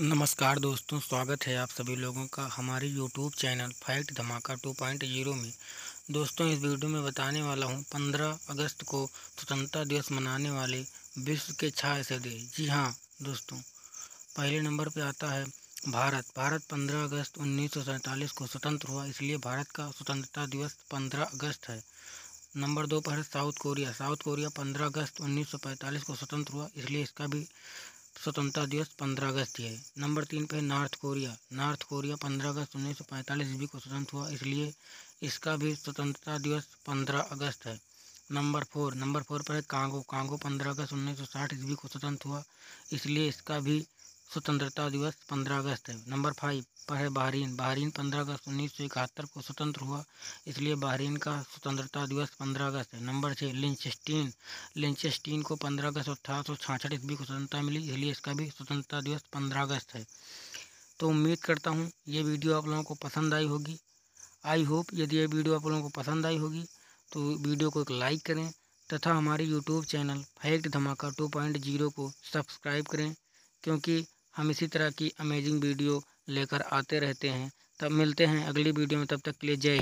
नमस्कार दोस्तों स्वागत है आप सभी लोगों का हमारे यूट्यूब चैनल फैक्ट धमाका 2.0 में दोस्तों इस वीडियो में बताने वाला हूं 15 अगस्त को स्वतंत्रता दिवस मनाने वाले विश्व के छः ऐसे देश जी हाँ दोस्तों पहले नंबर पे आता है भारत भारत 15 अगस्त उन्नीस को स्वतंत्र हुआ इसलिए भारत का स्वतंत्रता दिवस पंद्रह अगस्त है नंबर दो पर है साउथ कोरिया साउथ कोरिया पंद्रह अगस्त उन्नीस को स्वतंत्र हुआ इसलिए इसका भी स्वतंत्रता दिवस पंद्रह अगस्त है नंबर तीन पे नॉर्थ कोरिया नॉर्थ कोरिया पंद्रह अगस्त उन्नीस सौ पैंतालीस ईस्वी को स्वतंत्र हुआ इसलिए इसका भी स्वतंत्रता दिवस पंद्रह अगस्त है नंबर फोर नंबर फोर पर है कांगो कांगो पंद्रह अगस्त उन्नीस सौ साठ ईस्वी को स्वतंत्र हुआ इसलिए इसका भी स्वतंत्रता दिवस 15 अगस्त है नंबर फाइव पर है बहरीन बहरीन 15 अगस्त उन्नीस सौ इकहत्तर को स्वतंत्र हुआ इसलिए बहरीन का स्वतंत्रता दिवस 15 अगस्त है नंबर छः लिंचस्टीन लिंचस्टीन को 15 अगस्त अठारह सौ छाछठ ईस्वी को स्वतंत्रता मिली इसलिए इसका भी स्वतंत्रता दिवस 15 अगस्त है तो उम्मीद करता हूँ ये वीडियो आप लोगों को पसंद आई होगी आई होप यदि ये वीडियो आप लोगों को पसंद आई होगी तो वीडियो को एक लाइक करें तथा हमारे यूट्यूब चैनल फैक्ट धमाका टू पॉइंट जीरो को सब्सक्राइब करें क्योंकि हम इसी तरह की अमेजिंग वीडियो लेकर आते रहते हैं तब मिलते हैं अगली वीडियो में तब तक के लिए जय हिंद